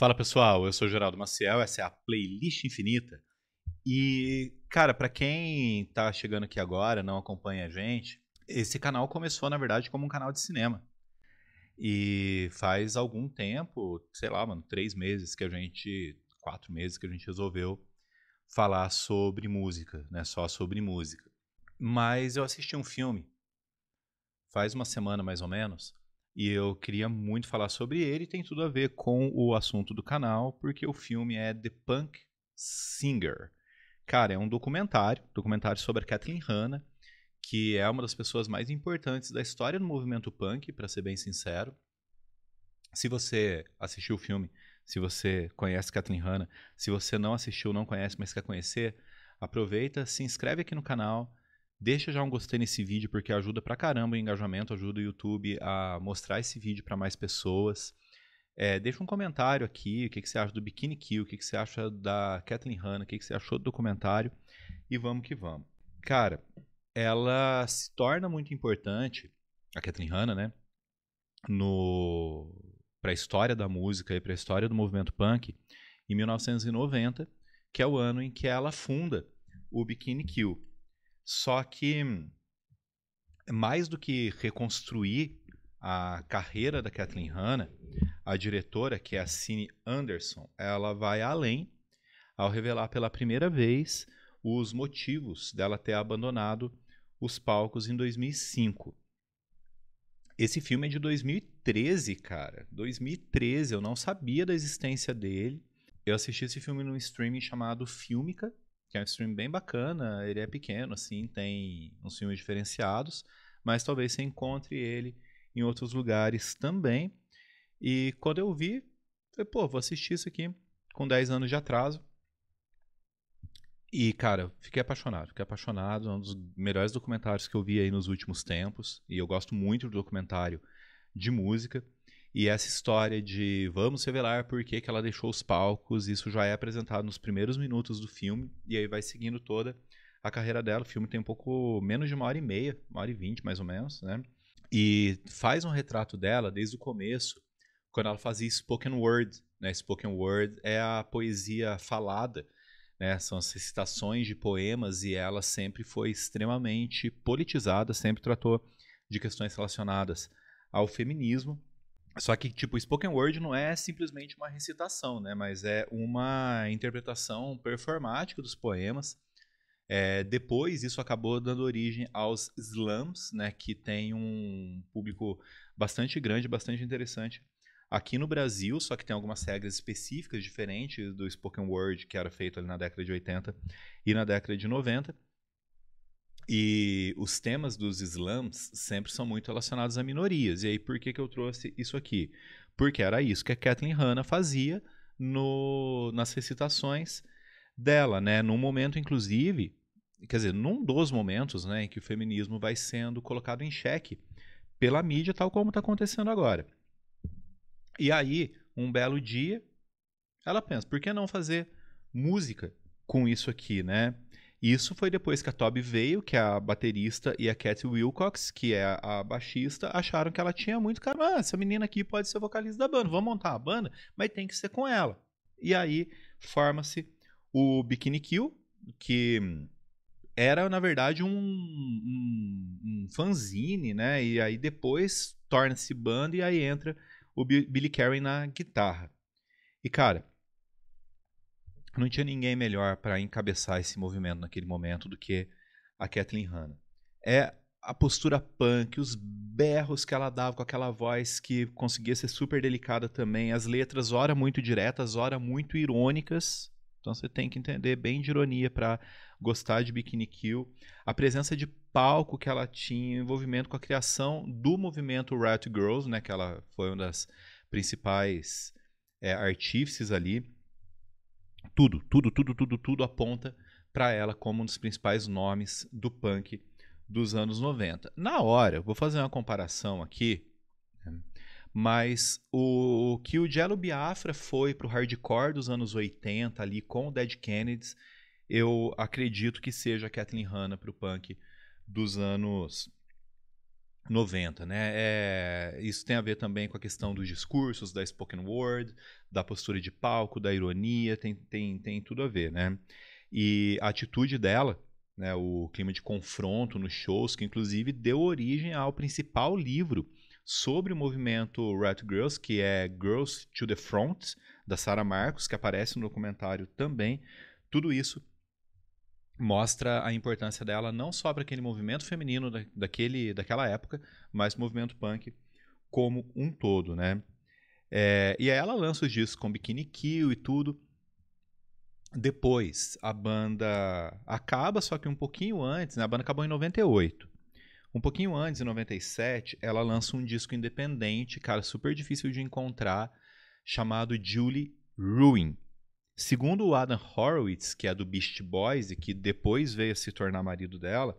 Fala pessoal, eu sou Geraldo Maciel, essa é a Playlist Infinita. E, cara, para quem tá chegando aqui agora, não acompanha a gente, esse canal começou, na verdade, como um canal de cinema. E faz algum tempo, sei lá, mano, três meses que a gente. quatro meses que a gente resolveu falar sobre música, né? Só sobre música. Mas eu assisti um filme, faz uma semana mais ou menos, e eu queria muito falar sobre ele. Tem tudo a ver com o assunto do canal, porque o filme é The Punk Singer. Cara, é um documentário, documentário sobre a Kathleen Hanna, que é uma das pessoas mais importantes da história do movimento punk, para ser bem sincero. Se você assistiu o filme, se você conhece Kathleen Hanna, se você não assistiu, não conhece, mas quer conhecer, aproveita, se inscreve aqui no canal, Deixa já um gostei nesse vídeo porque ajuda pra caramba o engajamento, ajuda o YouTube a mostrar esse vídeo para mais pessoas. É, deixa um comentário aqui, o que, que você acha do Bikini Kill, o que, que você acha da Kathleen Hanna, o que, que você achou do documentário e vamos que vamos. Cara, ela se torna muito importante, a Kathleen Hanna, né, no para a história da música e para a história do movimento punk em 1990, que é o ano em que ela funda o Bikini Kill. Só que, mais do que reconstruir a carreira da Kathleen Hanna, a diretora, que é a Cine Anderson, ela vai além ao revelar pela primeira vez os motivos dela ter abandonado os palcos em 2005. Esse filme é de 2013, cara. 2013, eu não sabia da existência dele. Eu assisti esse filme num streaming chamado Filmica, que é um stream bem bacana, ele é pequeno, assim, tem uns filmes diferenciados, mas talvez você encontre ele em outros lugares também. E quando eu vi, falei, pô, vou assistir isso aqui com 10 anos de atraso. E, cara, fiquei apaixonado, fiquei apaixonado, é um dos melhores documentários que eu vi aí nos últimos tempos, e eu gosto muito do documentário de música. E essa história de vamos revelar por que, que ela deixou os palcos, isso já é apresentado nos primeiros minutos do filme, e aí vai seguindo toda a carreira dela. O filme tem um pouco menos de uma hora e meia, uma hora e vinte mais ou menos, né? E faz um retrato dela desde o começo, quando ela fazia spoken word. Né? Spoken word é a poesia falada, né? são as citações de poemas, e ela sempre foi extremamente politizada, sempre tratou de questões relacionadas ao feminismo só que, tipo, spoken word não é simplesmente uma recitação, né? Mas é uma interpretação performática dos poemas. É, depois, isso acabou dando origem aos slams, né? Que tem um público bastante grande, bastante interessante aqui no Brasil, só que tem algumas regras específicas diferentes do spoken word que era feito ali na década de 80 e na década de 90. E os temas dos slams sempre são muito relacionados a minorias. E aí, por que, que eu trouxe isso aqui? Porque era isso que a Kathleen Hanna fazia no, nas recitações dela, né? Num momento, inclusive, quer dizer, num dos momentos né, em que o feminismo vai sendo colocado em xeque pela mídia, tal como está acontecendo agora. E aí, um belo dia, ela pensa, por que não fazer música com isso aqui, né? Isso foi depois que a Toby veio, que a baterista e a Cat Wilcox, que é a, a baixista, acharam que ela tinha muito cara. Ah, essa menina aqui pode ser vocalista da banda, vamos montar a banda, mas tem que ser com ela. E aí forma-se o Bikini Kill, que era na verdade um, um, um fanzine, né? E aí depois torna-se banda e aí entra o Billy Carey na guitarra. E cara, não tinha ninguém melhor para encabeçar esse movimento naquele momento do que a Kathleen Hanna. É a postura punk, os berros que ela dava com aquela voz que conseguia ser super delicada também, as letras ora muito diretas, ora muito irônicas. Então você tem que entender bem de ironia para gostar de Bikini Kill. A presença de palco que ela tinha, envolvimento com a criação do movimento Riot Girls, né, que ela foi uma das principais é, artífices ali tudo, tudo, tudo, tudo, tudo aponta para ela como um dos principais nomes do punk dos anos 90. Na hora, vou fazer uma comparação aqui, né, mas o, que o Jello Biafra foi para o hardcore dos anos 80 ali com o Dead Kennedys, eu acredito que seja a Kathleen Hanna para o punk dos anos 90, né? É, isso tem a ver também com a questão dos discursos, da spoken word, da postura de palco, da ironia, tem, tem, tem tudo a ver, né? E a atitude dela, né, o clima de confronto nos shows, que inclusive deu origem ao principal livro sobre o movimento Rat Girls, que é Girls to the Front, da Sarah Marcos, que aparece no documentário também. Tudo isso mostra a importância dela não só para aquele movimento feminino daquele, daquela época, mas movimento punk como um todo, né? É, e aí ela lança os discos com Bikini Kill e tudo. Depois, a banda acaba, só que um pouquinho antes, né? a banda acabou em 98. Um pouquinho antes, em 97, ela lança um disco independente, cara, super difícil de encontrar, chamado Julie Ruin. Segundo o Adam Horowitz, que é do Beast Boys e que depois veio a se tornar marido dela,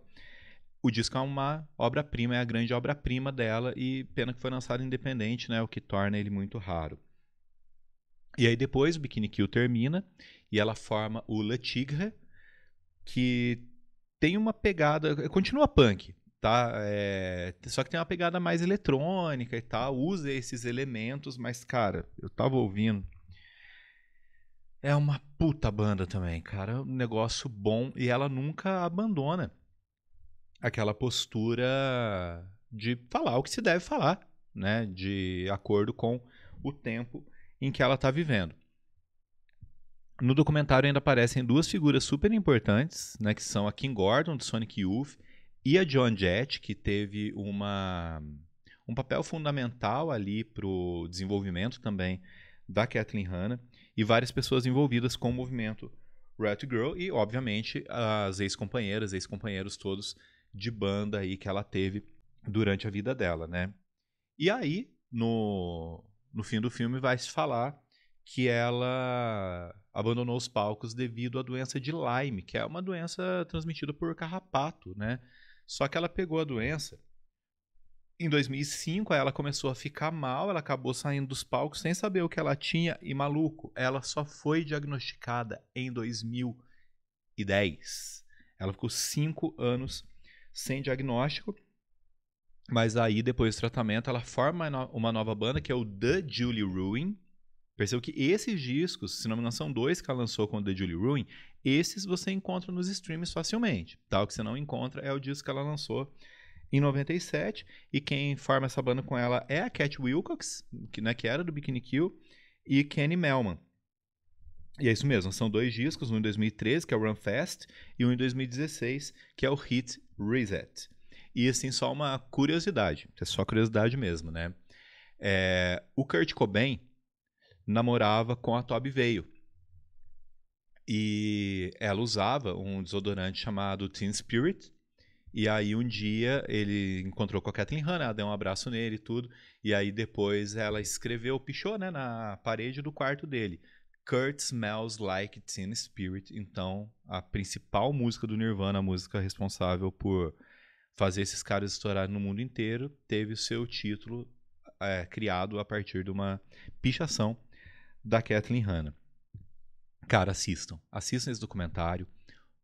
o disco é uma obra-prima, é a grande obra-prima dela e pena que foi lançado independente, né, o que torna ele muito raro. E aí depois o Bikini Kill termina e ela forma o Le Tigre, que tem uma pegada, continua punk, tá? É, só que tem uma pegada mais eletrônica e tal, usa esses elementos, mas cara, eu tava ouvindo é uma puta banda também, cara. É um negócio bom e ela nunca abandona aquela postura de falar o que se deve falar, né? De acordo com o tempo em que ela está vivendo. No documentário ainda aparecem duas figuras super importantes, né? Que são a Kim Gordon, do Sonic Youth, e a John Jett, que teve uma, um papel fundamental ali para o desenvolvimento também da Kathleen Hanna e várias pessoas envolvidas com o movimento Riot Girl e, obviamente, as ex-companheiras, ex-companheiros todos de banda aí que ela teve durante a vida dela, né? E aí, no, no fim do filme, vai se falar que ela abandonou os palcos devido à doença de Lyme, que é uma doença transmitida por carrapato, né? Só que ela pegou a doença em 2005, ela começou a ficar mal, ela acabou saindo dos palcos sem saber o que ela tinha e maluco, ela só foi diagnosticada em 2010. Ela ficou cinco anos sem diagnóstico, mas aí depois do tratamento ela forma uma nova banda que é o The Julie Ruin. Percebeu que esses discos, se não me engano, são dois que ela lançou com o The Julie Ruin. Esses você encontra nos streams facilmente. Tal que você não encontra é o disco que ela lançou em 97. E quem forma essa banda com ela é a Cat Wilcox, que, né, que era do Bikini Kill, e Kenny Melman. E é isso mesmo, são dois discos, um em 2013, que é o Run Fast, e um em 2016, que é o Hit Reset. E assim, só uma curiosidade, é só curiosidade mesmo, né? É, o Kurt Cobain namorava com a Toby Veio. E ela usava um desodorante chamado Teen Spirit, e aí um dia ele encontrou com a Kathleen Hanna, ela deu um abraço nele e tudo. E aí depois ela escreveu, pichou, né, na parede do quarto dele. Kurt Smells Like Teen Spirit. Então, a principal música do Nirvana, a música responsável por fazer esses caras estourarem no mundo inteiro, teve o seu título é, criado a partir de uma pichação da Kathleen Hanna. Cara, assistam. Assistam esse documentário.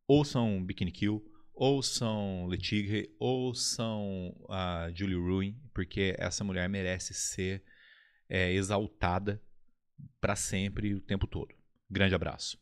Ouçam Bikini Kill ou são Letigre, ou são a ah, Julie Ruin, porque essa mulher merece ser é, exaltada para sempre, o tempo todo. Grande abraço.